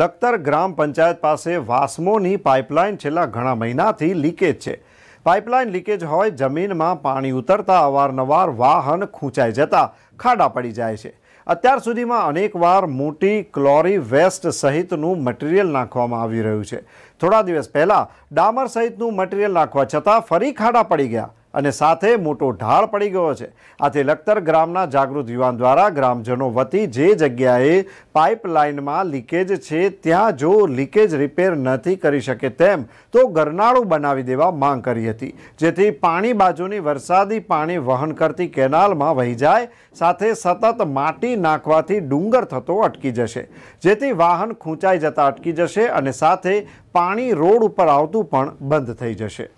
લખતર ગ્રામ પંચાયત પાસે વાસમોની પાઇપલાઇન છેલ્લા ઘણા મહિનાથી લીકેજ છે પાઇપલાઇન લીકેજ હોય જમીનમાં પાણી ઉતરતા અવારનવાર વાહન ખૂંચાઈ જતા ખાડા પડી જાય છે અત્યાર સુધીમાં અનેકવાર મોટી ક્લોરી વેસ્ટ સહિતનું મટીરિયલ નાખવામાં આવી રહ્યું છે થોડા દિવસ પહેલાં ડામર સહિતનું મટીરિયલ નાખવા છતાં ફરી ખાડા પડી ગયા અને સાથે મોટો ઢાળ પડી ગયો છે આથી લખતર ગ્રામના જાગૃત યુવાન દ્વારા ગ્રામજનો વતી જે જગ્યાએ પાઇપલાઇનમાં લીકેજ છે ત્યાં જો લીકેજ રિપેર નથી કરી શકે તેમ તો ગરનાળું બનાવી દેવા માંગ કરી હતી જેથી પાણી બાજુની વરસાદી પાણી વહન કરતી કેનાલમાં વહી જાય સાથે સતત માટી નાખવાથી ડુંગર થતો અટકી જશે જેથી વાહન ખૂંચાઈ જતાં અટકી જશે અને સાથે પાણી રોડ ઉપર આવતું પણ બંધ થઈ જશે